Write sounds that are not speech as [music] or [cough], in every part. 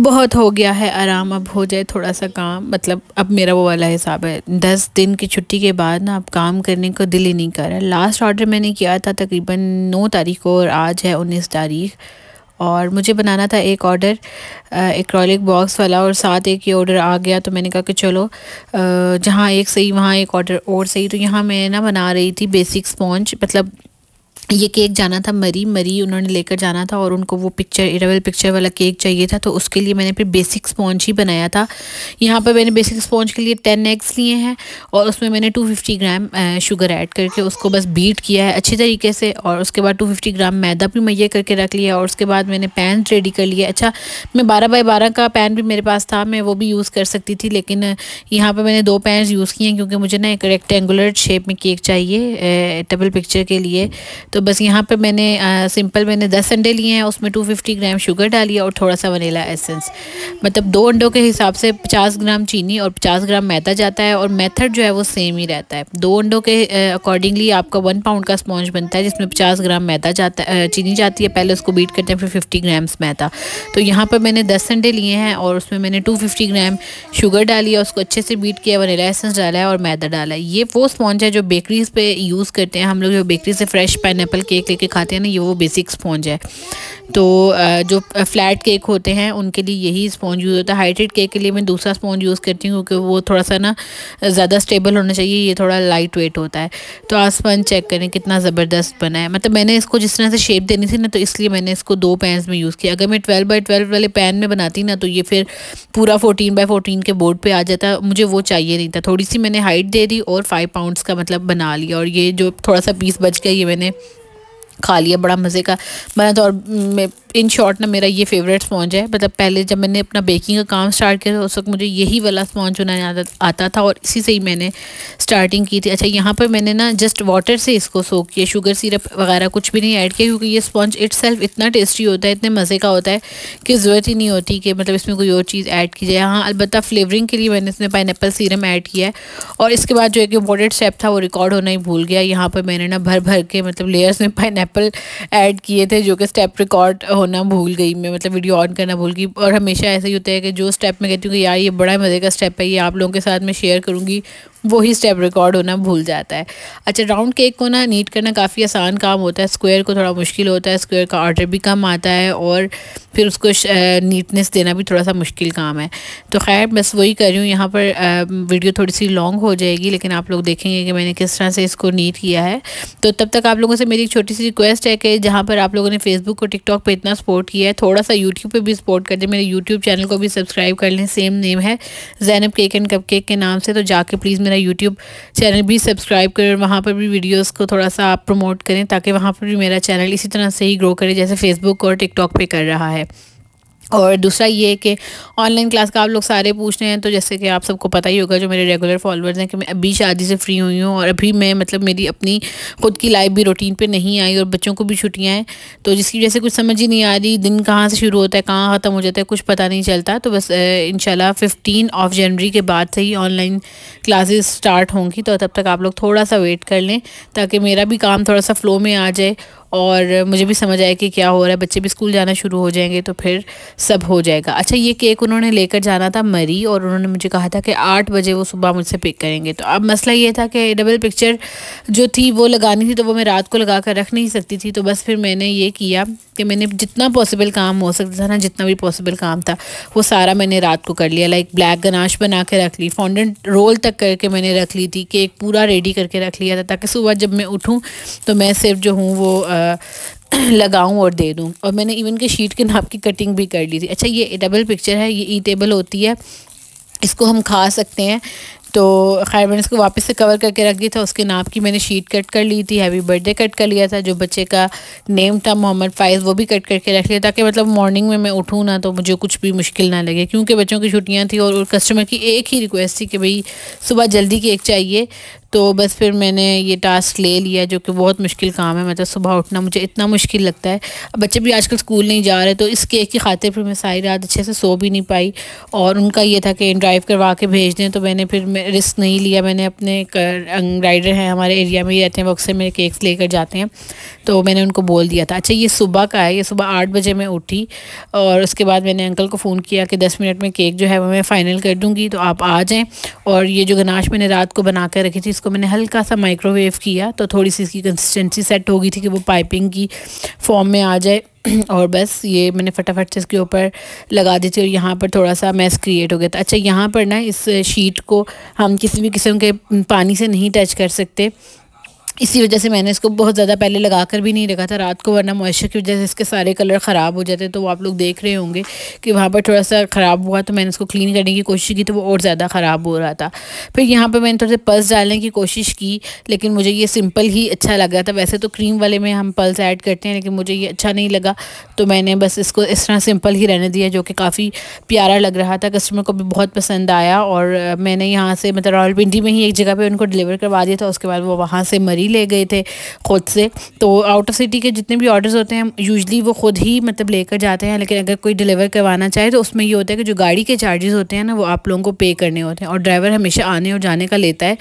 बहुत हो गया है आराम अब हो जाए थोड़ा सा काम मतलब अब मेरा वो वाला हिसाब है दस दिन की छुट्टी के बाद ना अब काम करने को दिल ही नहीं कर रहा लास्ट ऑर्डर मैंने किया था तकरीबन नौ तारीख को और आज है उन्नीस तारीख और मुझे बनाना था एक ऑर्डर एक रॉलिक बॉक्स वाला और साथ एक ये ऑर्डर आ गया तो मैंने कहा कि चलो जहाँ एक सही वहाँ एक ऑर्डर और सही तो यहाँ मैं ना बना रही थी बेसिक स्पॉन्ज मतलब ये केक जाना था मरी मरी उन्होंने लेकर जाना था और उनको वो पिक्चर इरेवल पिक्चर वाला केक चाहिए था तो उसके लिए मैंने फिर बेसिक स्पॉन्ज ही बनाया था यहाँ पर मैंने बेसिक स्पॉन्ज के लिए टेन एग्स लिए हैं और उसमें मैंने two fifty gram sugar add करके उसको बस बीट किया है अच्छे तरीके से और उसके बाद टू फिफ्टी ग्राम मैदा भी मैया करके रख लिया और उसके बाद मैंने पैन रेडी कर लिया अच्छा मैं बारह बाई बारह का पैन भी मेरे पास था मैं वो भी यूज़ कर सकती थी लेकिन यहाँ पर मैंने दो पैन यूज़ किए हैं क्योंकि मुझे ना एक रेक्टेंगुलर शेप में केक चाहिए टेबल पिक्चर के लिए तो बस यहाँ पर मैंने आ, सिंपल मैंने दस अंडे लिए हैं उसमें टू फिफ्टी ग्राम शुगर डाली है और थोड़ा सा वनीला एसेंस मतलब दो अंडों के हिसाब से पचास ग्राम चीनी और पचास ग्राम मैदा जाता है और मेथड जो है वो सेम ही रहता है दो अंडों के अकॉर्डिंगली आपका वन पाउंड का स्पॉन्ज बनता है जिसमें पचास ग्राम मैदा जाता है चीनी जाती है पहले उसको बीट करते हैं फिर फिफ्टी ग्राम्स मैदा तो यहाँ पर मैंने दस अंडे लिए हैं और उसमें मैंने टू फिफ्टी ग्राम शुगर डाली है उसको अच्छे से बीट किया वनीला एसेंस डाला है और मैदा डाला है ये वो स्पॉन्ज है जो बेकरीज पर यूज़ करते हैं हम लोग जो बेकरी से फ्रेश पैन पाइनएप्पल केक लेके खाते हैं ना ये वो बेसिक स्पॉन्ज है तो जो फ्लैट केक होते हैं उनके लिए यही स्पॉन्ज यूज़ होता है हाइड्रेट केक के लिए मैं दूसरा स्पॉन्ज यूज़ करती हूँ क्योंकि वो थोड़ा सा ना ज़्यादा स्टेबल होना चाहिए ये थोड़ा लाइट वेट होता है तो आप चेक करें कितना ज़बरदस्त बना है मतलब मैंने इसको जिस तरह से शेप देनी थी ना तो इसलिए मैंने इसको दो पैन में यूज़ किया अगर मैं ट्वेल्व बाई ट्वेल्व वाले पैन में बनाती ना तो ये फिर पूरा फोर्टीन बाई फोर्टीन के बोर्ड पर आ जाता मुझे वो चाहिए नहीं था थोड़ी सी मैंने हाइट दे दी और फाइव पाउंड्स का मतलब बना लिया और ये जो थोड़ा सा पीस बच गया ये मैंने खा लिया बड़ा मज़े का मैंने तो और में इन शॉर्ट ना मेरा ये फेवरेट स्पॉन्ज है मतलब पहले जब मैंने अपना बेकिंग का काम स्टार्ट किया था उस वक्त मुझे यही वाला स्पॉन्ज बनाने आता आता था और इसी से ही मैंने स्टार्टिंग की थी अच्छा यहाँ पर मैंने ना जस्ट वाटर से इसको सोख किया शुगर सिरप वगैरह कुछ भी नहीं ऐड किया क्योंकि ये स्पॉन्ज इट्स इतना टेस्टी होता है इतने मज़े का होता है कि ज़रूरत ही नहीं होती कि मतलब इसमें कोई और चीज़ ऐड की जाए हाँ अलबत्त फ्लेवरिंग के लिए मैंने इसमें पाइन सीरम ऐड किया है और इसके बाद जो एक इम्पोर्टेंट स्टेप था वो रिकॉर्ड होना ही भूल गया यहाँ पर मैंने ना भर भर के मतलब लेयर्स में पाइन ऐड किए थे जो कि स्टेप रिकॉर्ड होना भूल गई मैं मतलब वीडियो ऑन करना भूल गई और हमेशा ऐसा ही होता है कि जो स्टेप मैं कहती हूँ कि यार ये बड़ा मज़े का स्टेप है ये आप लोगों के साथ मैं शेयर करूँगी वही स्टेप रिकॉर्ड होना भूल जाता है अच्छा राउंड केक को ना नीट करना काफ़ी आसान काम होता है स्क्वायर को थोड़ा मुश्किल होता है स्क्वायर का ऑर्डर भी कम आता है और फिर उसको नीटनेस देना भी थोड़ा सा मुश्किल काम है तो खैर बस वही कर रही हूँ यहाँ पर वीडियो थोड़ी सी लॉन्ग हो जाएगी लेकिन आप लोग देखेंगे कि मैंने किस तरह से इसको नीट किया है तो तब तक आप लोगों से मेरी एक छोटी सी रिक्वेस्ट है कि जहाँ पर आप लोगों ने फेसबुक और टिकटॉक पर इतना सपोर्ट किया है थोड़ा सा यूट्यूब पर भी सपोर्ट कर दें मेरे यूट्यूब चैनल को भी सब्सक्राइब कर लें सेम नेम है Zainab cake and cupcake के नाम से तो जाके प्लीज़ मेरा यूट्यूब चैनल भी सब्सक्राइब करें और वहाँ पर भी वीडियोस को थोड़ा सा आप प्रमोट करें ताकि वहाँ पर भी मेरा चैनल इसी तरह से ही ग्रो करे जैसे फेसबुक और टिकटॉक पे कर रहा है और दूसरा ये कि ऑनलाइन क्लास का आप लोग सारे पूछ रहे हैं तो जैसे कि आप सबको पता ही होगा जो मेरे रेगुलर फॉलोअर्स हैं कि मैं अभी शादी से फ्री हुई हूँ और अभी मैं मतलब मेरी अपनी खुद की लाइफ भी रूटीन पे नहीं आई और बच्चों को भी छुट्टियाँ हैं तो जिसकी वजह से कुछ समझ ही नहीं आ रही दिन कहाँ से शुरू होता है कहाँ ख़त्म हो जाता है कुछ पता नहीं चलता तो बस इन फिफ्टीन ऑफ जनवरी के बाद से ही ऑनलाइन क्लासेस स्टार्ट होंगी तो तब तक आप लोग थोड़ा सा वेट कर लें ताकि मेरा भी काम थोड़ा सा फ्लो में आ जाए और मुझे भी समझ आया कि क्या हो रहा है बच्चे भी स्कूल जाना शुरू हो जाएंगे तो फिर सब हो जाएगा अच्छा ये केक उन्होंने लेकर जाना था मरी और उन्होंने मुझे कहा था कि आठ बजे वो सुबह मुझसे पिक करेंगे तो अब मसला ये था कि डबल पिक्चर जो थी वो लगानी थी तो वो मैं रात को लगा कर रख नहीं सकती थी तो बस फिर मैंने ये किया कि मैंने जितना पॉसिबल काम हो सकता था ना जितना भी पॉसिबल काम था वो सारा मैंने रात को कर लिया लाइक ब्लैक गनाश बना के रख ली फॉन्डेंट रोल तक करके मैंने रख ली थी केक पूरा रेडी करके रख लिया था ताकि सुबह जब मैं उठूँ तो मैं सिर्फ जो हूँ वो आ, [clears throat] लगाऊं और दे दूं और मैंने इवन के शीट के नाप की कटिंग भी कर ली थी अच्छा ये डबल पिक्चर है ये ई टेबल होती है इसको हम खा सकते हैं तो खैर मैंने इसको वापस से कवर करके रख दिया था उसके नाप की मैंने शीट कट कर ली थी हैवी बर्थडे कट कर लिया था जो बच्चे का नेम था मोहम्मद फ़ाइज़ वो भी कट करके रख लिया ताकि मतलब मॉर्निंग में मैं उठूँ ना तो मुझे कुछ भी मुश्किल ना लगे क्योंकि बच्चों की छुट्टियाँ थी और, और कस्टमर की एक ही रिक्वेस्ट थी कि भाई सुबह जल्दी केक चाहिए तो बस फिर मैंने ये टास्क ले लिया जो कि बहुत मुश्किल काम है मतलब सुबह उठना मुझे इतना मुश्किल लगता है बच्चे भी आजकल स्कूल नहीं जा रहे तो इस केक की खातिर फिर मैं सारी रात अच्छे से सो भी नहीं पाई और उनका ये था कि ड्राइव करवा के भेज दें तो मैंने फिर मैं रिस्क नहीं लिया मैंने अपने राइडर अं, हैं हमारे एरिया में ही रहते हैं वो अक्सर मेरे केक्स लेकर जाते हैं तो मैंने उनको बोल दिया था अच्छा ये सुबह का है ये सुबह आठ बजे मैं उठी और उसके बाद मैंने अंकल को फ़ोन किया कि दस मिनट में केक जो है वो मैं फ़ाइनल कर दूँगी तो आप आ जाएँ और ये जो गनाश मैंने रात को बना कर रखी थी इसको मैंने हल्का सा माइक्रोवेव किया तो थोड़ी सी इसकी कंसिस्टेंसी सेट हो गई थी कि वो पाइपिंग की फॉर्म में आ जाए [clears throat] और बस ये मैंने फटाफट से इसके ऊपर लगा दी थी और यहाँ पर थोड़ा सा मैस क्रिएट हो गया था अच्छा यहाँ पर ना इस शीट को हम किसी भी किस्म के पानी से नहीं टच कर सकते इसी वजह से मैंने इसको बहुत ज़्यादा पहले लगा कर भी नहीं रखा था रात को वरना मॉइस्चर की वजह से इसके सारे कलर ख़राब हो जाते तो वो आप लोग देख रहे होंगे कि वहाँ पर थोड़ा सा ख़राब हुआ तो मैंने इसको क्लीन करने की कोशिश की तो वो और ज़्यादा ख़राब हो रहा था फिर यहाँ पर मैंने थोड़े से पल्स डालने की कोशिश की लेकिन मुझे ये सिंपल ही अच्छा लग रहा था वैसे तो क्रीम वाले में हम पल्स ऐड करते हैं लेकिन मुझे ये अच्छा नहीं लगा तो मैंने बस इसको इस तरह सिंपल ही रहने दिया जो कि काफ़ी प्यारा लग रहा था कस्टमर को भी बहुत पसंद आया और मैंने यहाँ से मतलब पिंडी में ही एक जगह पर उनको डिलीवर करवा दिया था उसके बाद वो वहाँ से मरी ले गए थे ख़ुद से तो आउटर सिटी के जितने भी ऑर्डर्स होते हैं यूजली वो ख़ुद ही मतलब लेकर जाते हैं लेकिन अगर कोई डिलीवर करवाना चाहे तो उसमें ये होता है कि जो गाड़ी के चार्जेस होते हैं ना वो आप लोगों को पे करने होते हैं और ड्राइवर हमेशा आने और जाने का लेता है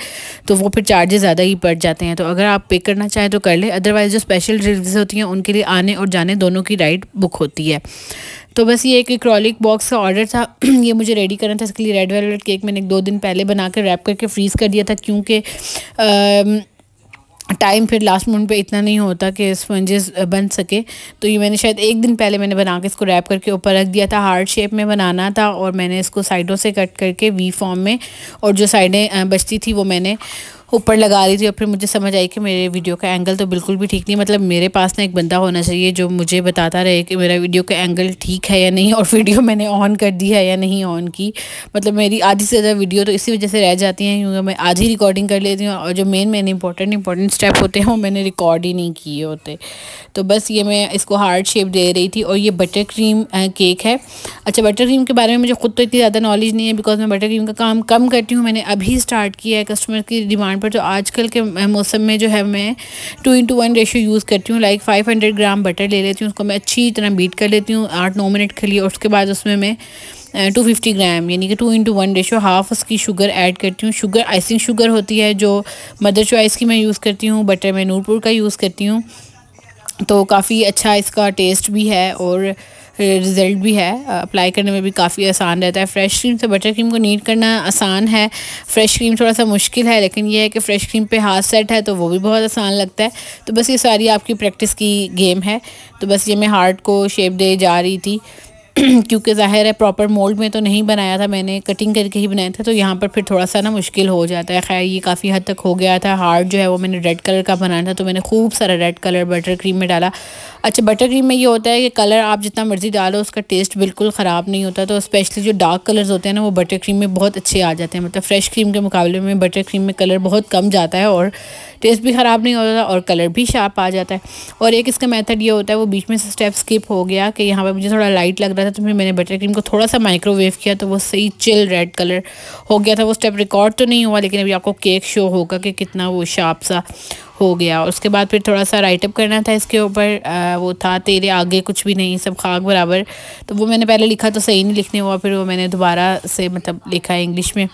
तो वो फिर चार्जेस ज़्यादा ही पड़ जाते हैं तो अगर आप पे करना चाहें तो कर ले अदरवाइज़ जो स्पेशल डिलीवरीज होती हैं उनके लिए आने और जाने दोनों की राइड बुक होती है तो बस ये एक क्रॉलिक बॉक्स का ऑर्डर था [clears throat] ये मुझे रेडी करना था इसके लिए रेड वेलवेट केक मैंने एक दो दिन पहले बना कर रैप करके फ्रीज़ कर दिया था क्योंकि टाइम फिर लास्ट मोमेंट पे इतना नहीं होता कि स्पंजेस बन सके तो ये मैंने शायद एक दिन पहले मैंने बना के इसको रैप करके ऊपर रख दिया था हार्ड शेप में बनाना था और मैंने इसको साइडों से कट करके वी फॉर्म में और जो साइडें बचती थी वो मैंने ऊपर लगा रही थी और फिर मुझे समझ आई कि मेरे वीडियो का एंगल तो बिल्कुल भी ठीक नहीं मतलब मेरे पास ना एक बंदा होना चाहिए जो मुझे बताता रहे कि मेरा वीडियो का एंगल ठीक है या नहीं और वीडियो मैंने ऑन कर दी है या नहीं ऑन की मतलब मेरी आधी से ज़्यादा वीडियो तो इसी वजह से रह जाती है क्योंकि मैं आधी रिकॉर्डिंग कर लेती हूँ और जो main main important important step होते हैं वो मैंने रिकॉर्ड ही नहीं किए होते तो बस ये मैं इसको हार्ड शेप दे रही थी और ये बटर क्रीम केक है अच्छा बटर क्रीम के बारे में मुझे खुद तो इतनी ज़्यादा नॉलेज नहीं है बिकॉज मैं बटर क्रीम का काम कम करती हूँ मैंने अभी स्टार्ट किया है कस्टमर की डिमांड पर जो आजकल के मौसम में जो है मैं two into one ratio use करती हूँ like five hundred gram butter ले लेती हूँ उसको मैं अच्छी तरह बीट कर लेती हूँ आठ नौ मिनट के लिए और उसके बाद उसमें मैं टू फिफ्टी ग्राम यानी कि two into one ratio half उसकी शुगर ऐड करती हूँ शुगर आइसिंग शुगर होती है जो मदर चॉइस की मैं यूज़ करती हूँ बटर मैं नूरपुर का यूज़ करती हूँ तो काफ़ी अच्छा इसका टेस्ट भी है और रिज़ल्ट भी है अप्लाई करने में भी काफ़ी आसान रहता है फ़्रेश क्रीम से बटर क्रीम को नीट करना आसान है फ़्रेश क्रीम थोड़ा सा मुश्किल है लेकिन यह है कि फ़्रेश क्रीम पे हाथ सेट है तो वो भी बहुत आसान लगता है तो बस ये सारी आपकी प्रैक्टिस की गेम है तो बस ये मैं हार्ट को शेप दे जा रही थी [clears throat] क्योंकि ज़ाहिर है प्रॉपर मोल्ड में तो नहीं बनाया था मैंने कटिंग करके ही बनाया था तो यहाँ पर फिर थोड़ा सा ना मुश्किल हो जाता है खैर ये काफ़ी हद तक हो गया था हार्ड जो है वो मैंने रेड कलर का बनाया था तो मैंने खूब सारा रेड कलर बटर क्रीम में डाला अच्छा बटर क्रीम में ये होता है कि कलर आप जितना मर्ज़ी डालो उसका टेस्ट बिल्कुल ख़राब नहीं होता तो स्पेशली जो डार्क कलर्स होते हैं ना वो बटर क्रीम में बहुत अच्छे आ जाते हैं मतलब फ्रेश क्रीम के मुकाबले में बटर क्रीम में कलर बहुत कम जाता है और टेस्ट भी ख़राब नहीं होता और कलर भी शार्प आ जाता है और एक इसका मैथड ये होता है वो बीच में स्टेप स्किप हो गया कि यहाँ पर मुझे थोड़ा लाइट लग रहा रहा था तो फिर मैंने बटर क्रीम को थोड़ा सा माइक्रोवेव किया तो वो सही चिल रेड कलर हो गया था वो स्टेप रिकॉर्ड तो नहीं हुआ लेकिन अभी आपको केक शो होगा कि कितना वो शार्प सा हो गया उसके बाद फिर थोड़ा सा राइटअप करना था इसके ऊपर वो था तेरे आगे कुछ भी नहीं सब खाक बराबर तो वो मैंने पहले लिखा तो सही नहीं लिखने हुआ फिर वो मैंने दोबारा से मतलब लिखा इंग्लिश में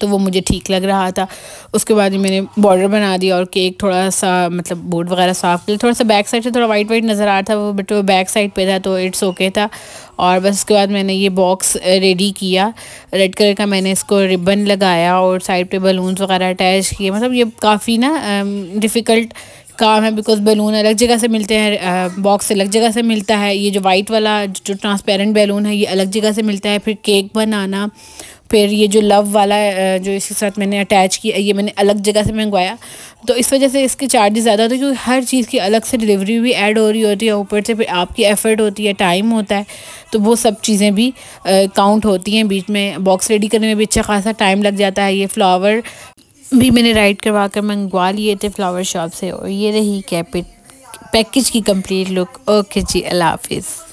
तो वो मुझे ठीक लग रहा था उसके बाद मैंने बॉर्डर बना दिया और केक थोड़ा सा मतलब बोर्ड वगैरह साफ किया थोड़ा सा बैक साइड से थोड़ा वाइट वाइट नज़र आ रहा था वो बट वो बैक साइड पे था तो इट्स ओके था और बस उसके बाद मैंने ये बॉक्स रेडी किया रेड कलर का मैंने इसको रिबन लगाया और साइड पे बलून्स वगैरह अटैच किए मतलब ये काफ़ी ना डिफ़िकल्ट काम है बिकॉज बैलून अलग जगह से मिलते हैं बॉक्स अलग जगह से मिलता है ये जो वाइट वाला जो ट्रांसपेरेंट बैलून है ये अलग जगह से मिलता है फिर केक बनाना फिर ये जो लव वाला जो इसके साथ मैंने अटैच किया ये मैंने अलग जगह से मंगवाया तो इस वजह से इसके चार्जेस ज़्यादा होते हैं क्योंकि हर चीज़ की अलग से डिलीवरी भी ऐड हो रही होती है ऊपर से फिर आपकी एफ़र्ट होती है टाइम होता है तो वो सब चीज़ें भी काउंट होती हैं बीच में बॉक्स रेडी करने में भी अच्छा खासा टाइम लग जाता है ये फ्लावर भी मैंने राइड करवा कर मंगवा लिए थे फ्लावर शॉप से और ये रही कैपिट पैकेज की कंप्लीट लुक ओके जी अल्लाह हाफिज़